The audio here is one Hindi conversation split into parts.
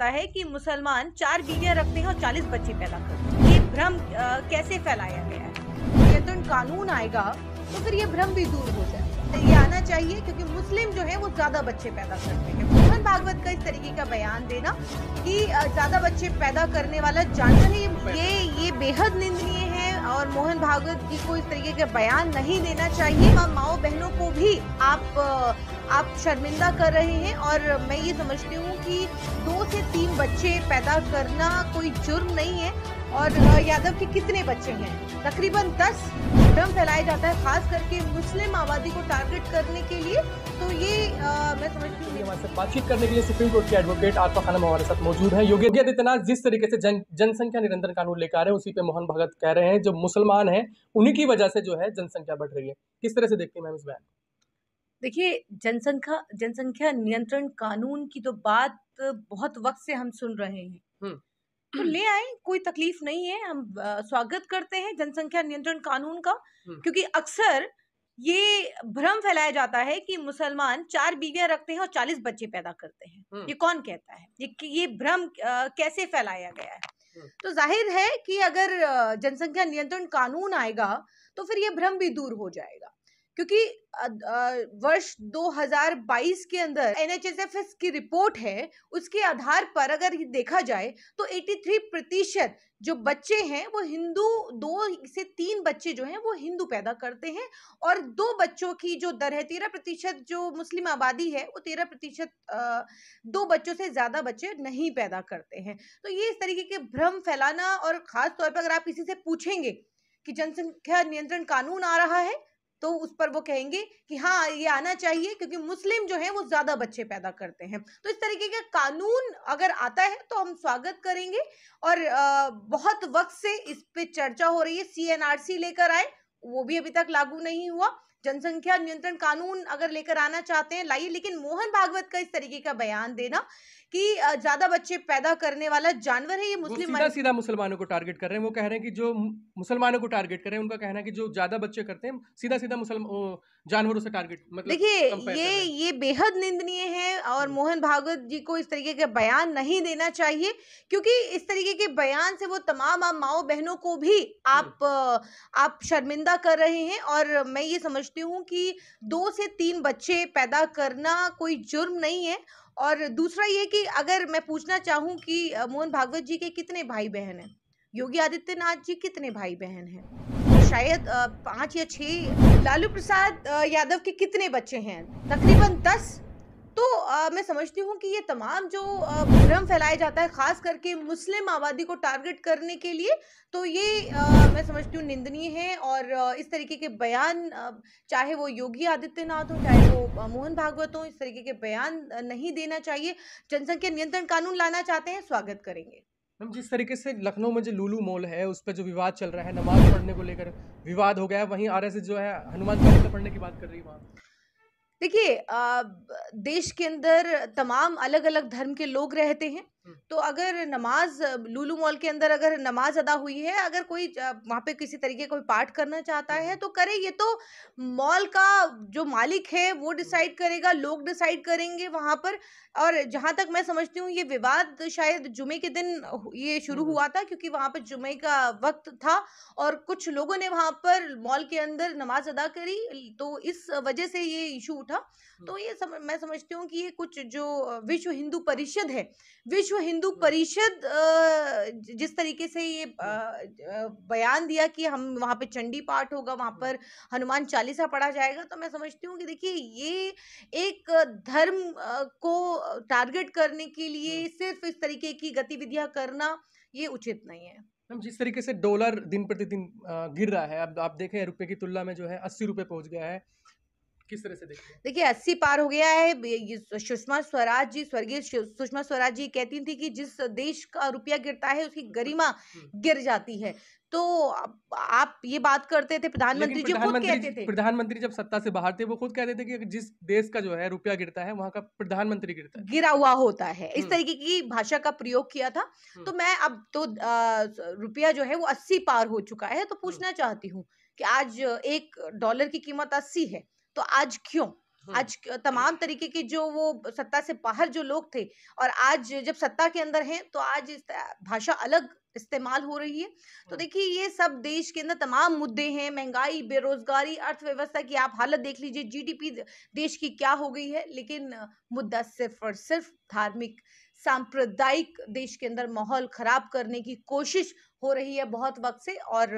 लगता है कि मुसलमान चार बीवियां रखते हैं और चालीस बच्चे पैदा करते हैं ये भ्रम कैसे फैलाया गया है तो कानून आएगा तो फिर ये भ्रम भी दूर हो जाए तो ये आना चाहिए क्योंकि मुस्लिम जो है वो ज्यादा बच्चे पैदा करते हैं मोहन भागवत का इस तरीके का बयान देना कि ज्यादा बच्चे पैदा करने वाला जानवर है ये ये बेहद निंदनीय श्रीमद भागवत जी को इस तरीके के बयान नहीं देना चाहिए और माओ बहनों को भी आप आप शर्मिंदा कर रहे हैं और मैं ये समझती हूँ कि दो से तीन बच्चे पैदा करना कोई जुर्म नहीं है और यादव के कितने बच्चे हैं तकरीबन दस भ्रम फैलाया जाता है खास करके मुस्लिम आबादी को टारगेट करने के लिए तो ये आ, मैं समझती हूँ हमारे साथ बातचीत करने के लिए सुप्रीम कोर्ट के एडवोकेट आत्मा खानम हमारे साथ मौजूद है योगी आदित्यनाथ जिस तरीके से जन जनसंख्या निरंतर कानून लेकर आ रहे हैं उसी पे मोहन भगत कह रहे हैं जो मुसलमान है उन्हीं की वजह से जो है जनसंख्या बढ़ रही है किस तरह से देखते हैं मैम इस बयान देखिए जनसंख्या जनसंख्या नियंत्रण कानून की तो बात बहुत वक्त से हम सुन रहे हैं हम्म। तो ले आए कोई तकलीफ नहीं है हम स्वागत करते हैं जनसंख्या नियंत्रण कानून का क्योंकि अक्सर ये भ्रम फैलाया जाता है कि मुसलमान चार बीवियां रखते हैं और चालीस बच्चे पैदा करते हैं ये कौन कहता है ये ये भ्रम कैसे फैलाया गया है तो जाहिर है कि अगर जनसंख्या नियंत्रण कानून आएगा तो फिर ये भ्रम भी दूर हो जाएगा क्योंकि वर्ष 2022 के अंदर एनएचएसएफएस की रिपोर्ट है उसके आधार पर अगर देखा जाए तो 83 प्रतिशत जो बच्चे हैं वो हिंदू दो से तीन बच्चे जो हैं वो हिंदू पैदा करते हैं और दो बच्चों की जो दर है तेरह प्रतिशत जो मुस्लिम आबादी है वो तेरह प्रतिशत दो बच्चों से ज़्यादा बच्चे नहीं पैदा करते हैं तो ये इस तरीके के भ्रम फैलाना और ख़ास तौर पर अगर आप किसी से पूछेंगे कि जनसंख्या नियंत्रण कानून आ रहा है तो उस पर वो कहेंगे कि हाँ ये आना चाहिए क्योंकि मुस्लिम जो है वो ज्यादा बच्चे पैदा करते हैं तो इस तरीके का कानून अगर आता है तो हम स्वागत करेंगे और बहुत वक्त से इस पे चर्चा हो रही है सीएनआरसी लेकर आए वो भी अभी तक लागू नहीं हुआ जनसंख्या नियंत्रण कानून अगर लेकर आना चाहते हैं लाइए लेकिन मोहन भागवत का इस तरीके का बयान देना कि ज्यादा बच्चे पैदा करने वाला जानवर है ये मुस्लिम सीधा सीधा मुसलमानों को टारगेट कर रहे हैं वो कह रहे हैं कि जो मुसलमानों को टारगेट कर रहे हैं उनका कहना है कि जो ज्यादा बच्चे करते हैं सीधा सीधा मुसलमान जानवरों से टारगेट मतलब देखिए ये ये बेहद निंदनीय है और मोहन भागवत जी को इस तरीके के बयान नहीं देना चाहिए क्योंकि इस तरीके के बयान से वो तमाम आप माओ बहनों को भी आप आप शर्मिंदा कर रहे हैं और मैं ये समझती हूँ कि दो से तीन बच्चे पैदा करना कोई जुर्म नहीं है और दूसरा ये कि अगर मैं पूछना चाहूँ कि मोहन भागवत जी के कितने भाई बहन हैं योगी आदित्यनाथ जी कितने भाई बहन हैं शायद पांच या छह लालू प्रसाद यादव के कितने बच्चे हैं तकरीबन दस तो आ, मैं समझती हूँ कि ये तमाम जो भ्रम फैलाया जाता है खास करके मुस्लिम आबादी को टारगेट करने के लिए तो ये आ, मैं समझती हूँ निंदनीय है और आ, इस तरीके के बयान आ, चाहे वो योगी आदित्यनाथ हो चाहे वो मोहन भागवत हो इस तरीके के बयान नहीं देना चाहिए जनसंख्या नियंत्रण कानून लाना चाहते हैं स्वागत करेंगे मैम जिस तरीके से लखनऊ में जो लूलू मॉल है उस पर जो विवाद चल रहा है नमाज पढ़ने को लेकर विवाद हो गया है वहीं आर जो है हनुमान चालीसा पढ़ने की बात कर रही है वहाँ देखिए देश के अंदर तमाम अलग अलग धर्म के लोग रहते हैं हम्म। तो अगर नमाज लूलू मॉल के अंदर अगर नमाज अदा हुई है अगर कोई वहाँ पे किसी तरीके कोई पाठ करना चाहता है हम्म। तो करे ये तो मॉल का जो मालिक है वो हम्म। डिसाइड करेगा लोग डिसाइड करेंगे वहाँ पर और जहाँ तक मैं समझती हूँ ये विवाद शायद जुमे के दिन ये शुरू हुआ था क्योंकि वहाँ पर जुमे का वक्त था और कुछ लोगों ने वहाँ पर मॉल के अंदर नमाज अदा करी तो इस वजह से ये इशू उठा तो ये सम, मैं समझती हूँ कि ये कुछ जो विश्व हिंदू परिषद है विश्व हिंदू हाँ। परिषद जिस तरीके से ये हाँ। बयान दिया कि हम वहाँ पे चंडी पाठ होगा वहाँ हाँ। पर हनुमान चालीसा पढ़ा जाएगा तो मैं समझती हूँ कि देखिए ये एक धर्म को टारगेट करने के लिए सिर्फ इस तरीके की गतिविधियाँ करना ये उचित नहीं है मैम जिस तरीके से डॉलर दिन प्रतिदिन गिर रहा है अब आप देखें रुपए की तुलना में जो है अस्सी रुपये पहुँच गया है किस तरह से देखते हैं देखिए अस्सी पार हो गया है सुषमा स्वराज जी स्वर्गीय सुषमा स्वराज जी कहती थी कि जिस देश का रुपया गिरता है उसकी गरिमा हम्म। गिर जाती है तो आप ये बात करते थे प्रधानमंत्री जी खुद कहते थे प्रधानमंत्री जब सत्ता से बाहर थे वो खुद कहते थे कि जिस देश का जो है रुपया गिरता है वहां का प्रधानमंत्री गिरता है गिरा हुआ होता है इस हम्म। तरीके की भाषा का प्रयोग किया था हम्म। तो मैं अब तो रुपया जो है वो अस्सी पार हो चुका है तो पूछना चाहती हूँ कि आज एक डॉलर की कीमत अस्सी है तो आज क्यों हम्म। आज तमाम तरीके की जो वो सत्ता से बाहर जो लोग थे और आज जब सत्ता के अंदर हैं तो आज भाषा अलग इस्तेमाल हो रही है तो हम्म। देखिए ये सब देश के अंदर तमाम मुद्दे हैं महंगाई बेरोजगारी अर्थव्यवस्था की आप हालत देख लीजिए जीडीपी देश की क्या हो गई है लेकिन मुद्दा सिर्फ और सिर्फ धार्मिक सांप्रदायिक देश के अंदर माहौल खराब करने की कोशिश हो रही है बहुत वक्त से और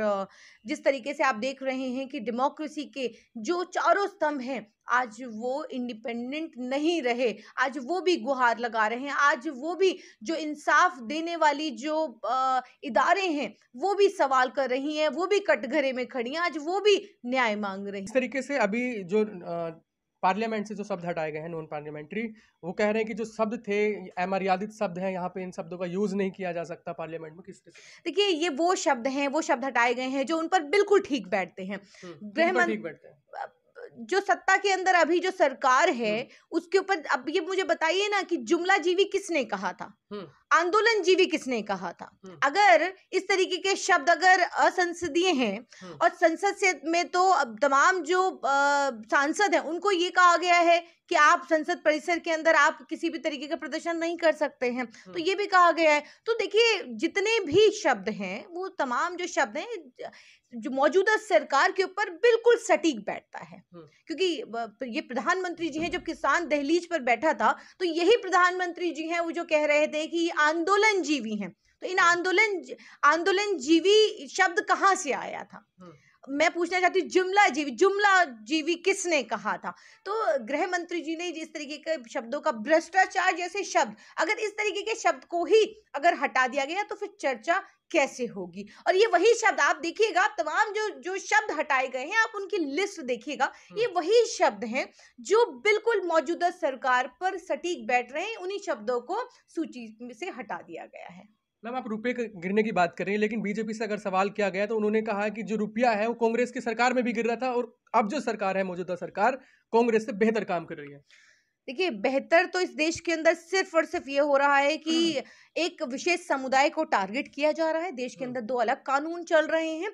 जिस तरीके से आप देख रहे हैं कि डेमोक्रेसी के जो चारों स्तंभ हैं आज वो इंडिपेंडेंट नहीं रहे आज वो भी गुहार लगा रहे हैं आज वो भी जो इंसाफ देने वाली जो आ, इदारे हैं वो भी सवाल कर रही हैं वो भी कटघरे में खड़ी हैं आज वो भी न्याय मांग रही हैं इस तरीके से अभी जो आ, पार्लियामेंट से जो शब्द हटाए गए हैं नॉन पार्लियामेंट्री वो कह रहे हैं कि जो शब्द थे अमर्यादित शब्द हैं यहाँ पे इन शब्दों का यूज़ नहीं किया जा सकता पार्लियामेंट में किस देखिए ये वो शब्द हैं वो शब्द हटाए गए हैं जो उन पर बिल्कुल ठीक बैठते हैं गृह हम्म, मंत्री जो सत्ता के अंदर अभी जो सरकार है हम्म। उसके ऊपर अब ये मुझे बताइए ना कि जुमला जीवी किसने कहा था हम्म। आंदोलन जीवी किसने कहा था हम्म। अगर इस तरीके के शब्द अगर असंसदीय हैं और संसद से में तो अब तमाम जो सांसद हैं उनको ये कहा गया है कि आप संसद परिसर के अंदर आप किसी भी तरीके का प्रदर्शन नहीं कर सकते हैं तो ये भी कहा गया है तो देखिए जितने भी शब्द हैं वो तमाम जो शब्द हैं जो मौजूदा सरकार के ऊपर बिल्कुल सटीक बैठता है क्योंकि ये प्रधानमंत्री जी हैं जब किसान दहलीज पर बैठा था तो यही प्रधानमंत्री जी हैं वो जो कह रहे थे कि आंदोलन जीवी हैं तो इन आंदोलन आंदोलन जीवी शब्द कहाँ से आया था मैं पूछना चाहती हूँ जुमला जीवी जुमला जीवी किसने कहा था तो गृह मंत्री जी ने जिस तरीके के शब्दों का भ्रष्टाचार जैसे शब्द अगर इस तरीके के शब्द को ही अगर हटा दिया गया तो फिर चर्चा कैसे होगी और ये वही शब्द आप देखिएगा तमाम जो जो शब्द हटाए गए हैं आप उनकी लिस्ट देखिएगा ये हम्म। वही शब्द हैं जो बिल्कुल मौजूदा सरकार पर सटीक बैठ रहे हैं उन्हीं शब्दों को सूची से हटा दिया गया है मैम आप रुपये गिरने की बात कर रही हैं लेकिन बीजेपी से अगर सवाल किया गया तो उन्होंने कहा कि जो रुपया है वो कांग्रेस की सरकार में भी गिर रहा था और अब जो सरकार है मौजूदा सरकार कांग्रेस से बेहतर काम कर रही है देखिए बेहतर तो इस देश के अंदर सिर्फ और सिर्फ ये हो रहा है कि हाँ। एक विशेष समुदाय को टारगेट किया जा रहा है देश के हाँ। अंदर दो अलग कानून चल रहे हैं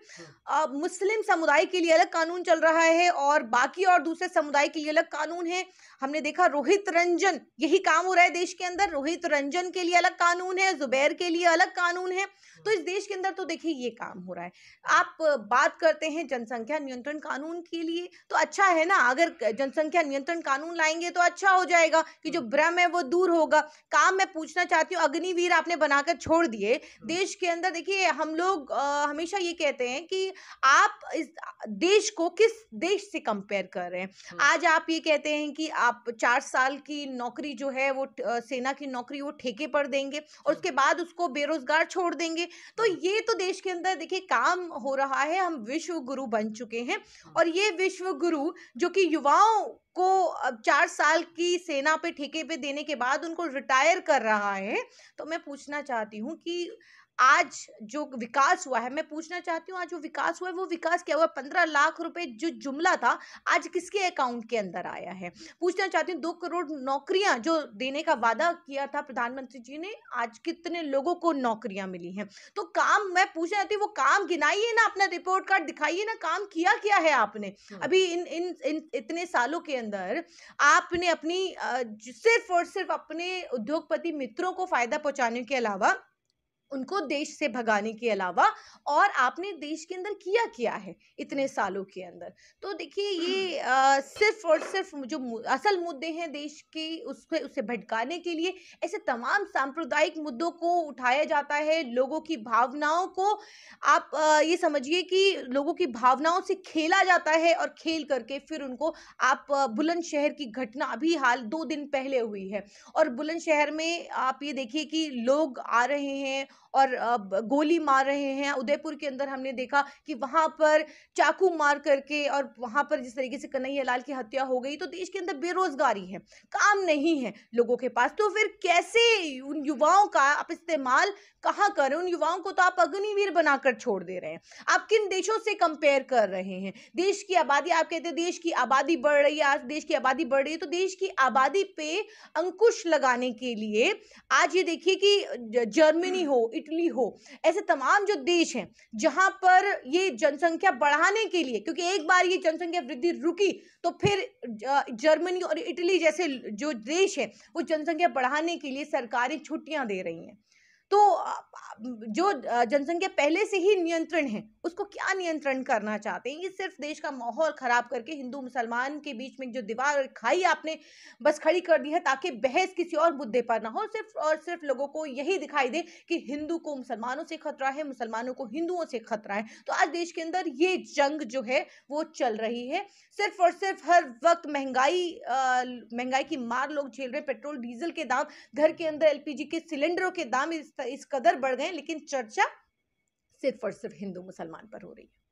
हाँ। मुस्लिम समुदाय के लिए अलग कानून चल रहा है और बाकी और दूसरे समुदाय के लिए अलग कानून है हमने देखा रोहित रंजन यही काम हो रहा है देश के अंदर रोहित रंजन के लिए अलग कानून है जुबैर के लिए अलग कानून है तो इस देश के अंदर तो देखिए ये काम हो रहा है आप बात करते हैं जनसंख्या नियंत्रण कानून के लिए तो अच्छा है ना अगर जनसंख्या नियंत्रण कानून लाएंगे तो अच्छा हो जाएगा कि जो हम्म। भ्रम है वो दूर होगा काम मैं पूछना चाहती हूँ अग्निवीर आपने बनाकर छोड़ दिए हम्म। देश के अंदर देखिए हम लोग आ, हमेशा ये कहते हैं कि आप इस देश को किस देश से कंपेयर कर रहे हैं हम्म। आज आप ये कहते हैं कि आप चार साल की नौकरी जो है वो सेना की नौकरी वो ठेके पर देंगे और उसके बाद उसको बेरोजगार छोड़ देंगे तो ये तो देश के अंदर देखिए काम हो रहा है हम विश्व गुरु बन चुके हैं और ये विश्व गुरु जो कि युवाओं को चार साल की की सेना पे ठेके पे देने के बाद उनको रिटायर कर रहा है तो मैं पूछना चाहती हूँ कि आज जो विकास हुआ है मैं पूछना चाहती हूँ आज जो विकास हुआ है वो विकास क्या हुआ पंद्रह लाख रुपए जो जुमला था आज किसके अकाउंट के अंदर आया है पूछना चाहती हूँ दो करोड़ नौकरियां जो देने का वादा किया था प्रधानमंत्री जी ने आज कितने लोगों को नौकरियां मिली हैं तो काम मैं पूछना चाहती हूँ वो काम गिनाइए ना अपना रिपोर्ट कार्ड दिखाइए ना काम किया क्या है आपने हाँ। अभी इन इन, इन इतने सालों के अंदर आपने अपनी सिर्फ और सिर्फ अपने उद्योगपति मित्रों को फायदा पहुंचाने के अलावा उनको देश से भगाने के अलावा और आपने देश के अंदर किया क्या है इतने सालों के अंदर तो देखिए ये आ, हम्म। सिर्फ और सिर्फ जो असल मुद्दे हैं देश के उसके उसे भटकाने के लिए ऐसे तमाम सांप्रदायिक मुद्दों को उठाया जाता है लोगों की भावनाओं को आप आ, ये समझिए कि लोगों की भावनाओं से खेला जाता है और खेल करके फिर उनको आप बुलंदशहर की घटना अभी हाल दो दिन पहले हुई है और बुलंदशहर में आप ये देखिए कि लोग आ रहे हैं और गोली मार रहे हैं उदयपुर के अंदर हमने देखा कि वहां पर चाकू मार करके और वहां पर जिस तरीके से कन्हैया लाल की हत्या हो गई तो देश के अंदर बेरोजगारी है काम नहीं है लोगों के पास तो फिर कैसे उन युवाओं का आप इस्तेमाल कहाँ कर उन युवाओं को तो आप अग्निवीर बनाकर छोड़ दे रहे हैं आप किन देशों से कंपेयर कर रहे हैं देश की आबादी आप कहते हैं देश की आबादी बढ़ रही है आज देश की आबादी बढ़ रही है तो देश की आबादी पे अंकुश लगाने के लिए आज ये देखिए कि जर्मनी हो इटली हो ऐसे तमाम जो देश हैं जहां पर ये जनसंख्या बढ़ाने के लिए क्योंकि एक बार ये जनसंख्या वृद्धि रुकी तो फिर जर्मनी और इटली जैसे जो देश है वो जनसंख्या बढ़ाने के लिए सरकारी छुट्टियां दे रही हैं तो जो जनसंख्या पहले से ही नियंत्रण है उसको क्या नियंत्रण करना चाहते हैं ये सिर्फ देश का माहौल ख़राब करके हिंदू मुसलमान के बीच में जो दीवार और खाई आपने बस खड़ी कर दी है ताकि बहस किसी और मुद्दे पर ना हो सिर्फ और सिर्फ लोगों को यही दिखाई दे कि हिंदू को मुसलमानों से खतरा है मुसलमानों को हिंदुओं से खतरा है तो आज देश के अंदर ये जंग जो है वो चल रही है सिर्फ और सिर्फ हर वक्त महंगाई महंगाई की मार लोग झेल रहे हैं पेट्रोल डीजल के दाम घर के अंदर एलपीजी के सिलेंडरों के दाम इस इस, कदर बढ़ गए लेकिन चर्चा सिर्फ और सिर्फ हिंदू मुसलमान पर हो रही है